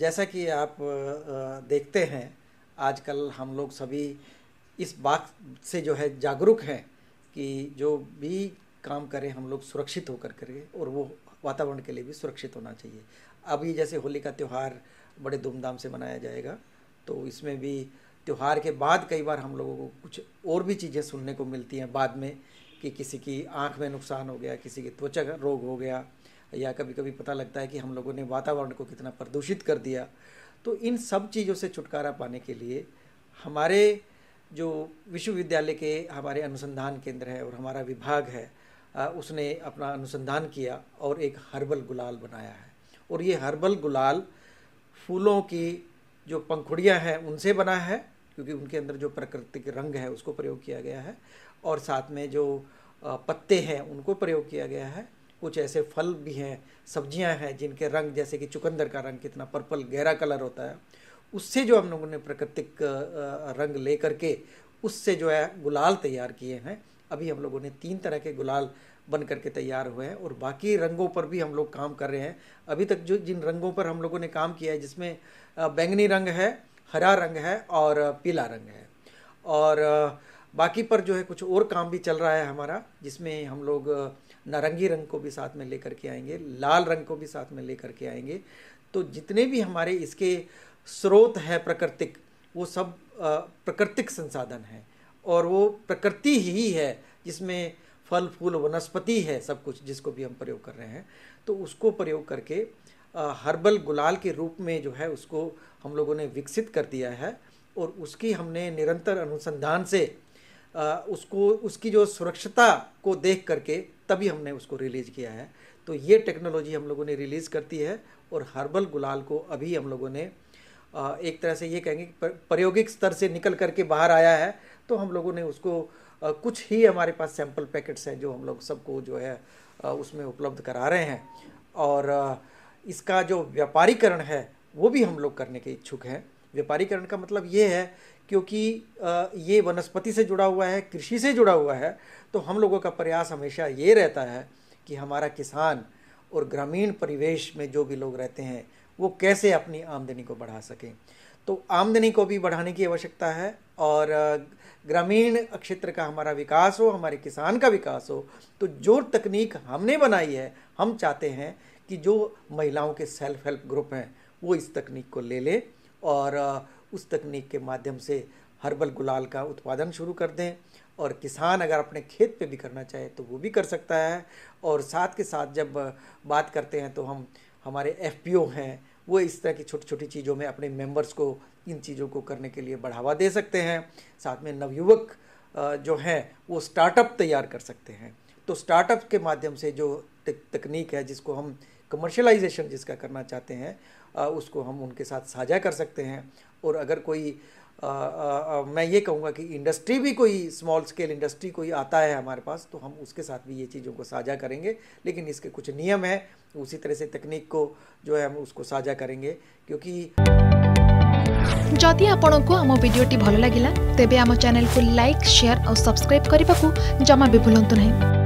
जैसा कि आप देखते हैं आजकल हम लोग सभी इस बात से जो है जागरूक हैं कि जो भी काम करें हम लोग सुरक्षित होकर करें और वो वातावरण के लिए भी सुरक्षित होना चाहिए अभी जैसे होली का त्यौहार बड़े धूमधाम से मनाया जाएगा तो इसमें भी त्यौहार के बाद कई बार हम लोगों को कुछ और भी चीज़ें सुनने को मिलती हैं बाद में कि किसी की आँख में नुकसान हो गया किसी की त्वचा का रोग हो गया या कभी कभी पता लगता है कि हम लोगों ने वातावरण को कितना प्रदूषित कर दिया तो इन सब चीज़ों से छुटकारा पाने के लिए हमारे जो विश्वविद्यालय के हमारे अनुसंधान केंद्र है और हमारा विभाग है उसने अपना अनुसंधान किया और एक हर्बल गुलाल बनाया है और ये हर्बल गुलाल फूलों की जो पंखुड़ियाँ हैं उनसे बना है क्योंकि उनके अंदर जो प्राकृतिक रंग है उसको प्रयोग किया गया है और साथ में जो पत्ते हैं उनको प्रयोग किया गया है कुछ ऐसे फल भी हैं सब्जियां हैं जिनके रंग जैसे कि चुकंदर का रंग कितना पर्पल गहरा कलर होता है उससे जो हम लोगों ने प्राकृतिक रंग ले करके उससे जो है गुलाल तैयार किए हैं अभी हम लोगों ने तीन तरह के गुलाल बन करके तैयार हुए हैं और बाकी रंगों पर भी हम लोग काम कर रहे हैं अभी तक जो जिन रंगों पर हम लोगों ने काम किया है जिसमें बैंगनी रंग है हरा रंग है और पीला रंग है और बाकी पर जो है कुछ और काम भी चल रहा है हमारा जिसमें हम लोग नारंगी रंग को भी साथ में लेकर के आएंगे लाल रंग को भी साथ में लेकर के आएंगे तो जितने भी हमारे इसके स्रोत हैं प्राकृतिक वो सब प्राकृतिक संसाधन हैं और वो प्रकृति ही है जिसमें फल फूल वनस्पति है सब कुछ जिसको भी हम प्रयोग कर रहे हैं तो उसको प्रयोग करके हर्बल गुलाल के रूप में जो है उसको हम लोगों ने विकसित कर दिया है और उसकी हमने निरंतर अनुसंधान से उसको उसकी जो सुरक्षता को देख करके तभी हमने उसको रिलीज़ किया है तो ये टेक्नोलॉजी हम लोगों ने रिलीज़ करती है और हर्बल गुलाल को अभी हम लोगों ने एक तरह से ये कहेंगे कि प्रायोगिक स्तर से निकल करके बाहर आया है तो हम लोगों ने उसको कुछ ही हमारे पास सैंपल पैकेट्स हैं जो हम लोग सबको जो है उसमें उपलब्ध करा रहे हैं और इसका जो व्यापारीकरण है वो भी हम लोग करने के इच्छुक हैं व्यापारीकरण का मतलब ये है क्योंकि ये वनस्पति से जुड़ा हुआ है कृषि से जुड़ा हुआ है तो हम लोगों का प्रयास हमेशा ये रहता है कि हमारा किसान और ग्रामीण परिवेश में जो भी लोग रहते हैं वो कैसे अपनी आमदनी को बढ़ा सकें तो आमदनी को भी बढ़ाने की आवश्यकता है और ग्रामीण क्षेत्र का हमारा विकास हो हमारे किसान का विकास हो तो जो तकनीक हमने बनाई है हम चाहते हैं कि जो महिलाओं के सेल्फ हेल्प ग्रुप हैं वो इस तकनीक को ले लें और उस तकनीक के माध्यम से हर्बल गुलाल का उत्पादन शुरू कर दें और किसान अगर अपने खेत पे भी करना चाहे तो वो भी कर सकता है और साथ के साथ जब बात करते हैं तो हम हमारे एफ हैं वो इस तरह की छोटी छोटी चीज़ों में अपने मेंबर्स को इन चीज़ों को करने के लिए बढ़ावा दे सकते हैं साथ में नवयुवक जो हैं वो स्टार्टअप तैयार कर सकते हैं तो स्टार्टअप के माध्यम से जो तकनीक है जिसको हम कमर्शलाइजेशन जिसका करना चाहते हैं उसको हम उनके साथ साझा कर सकते हैं और अगर कोई आ, आ, आ, मैं ये कहूँगा कि इंडस्ट्री भी कोई स्मॉल स्केल इंडस्ट्री कोई आता है हमारे पास तो हम उसके साथ भी ये चीज़ों को साझा करेंगे लेकिन इसके कुछ नियम हैं उसी तरह से तकनीक को जो है हम उसको साझा करेंगे क्योंकि जदि आपण को आम भिडी भल लगा तेब आम चैनल को लाइक शेयर और सब्सक्राइब करने को जमा भी भूलु ना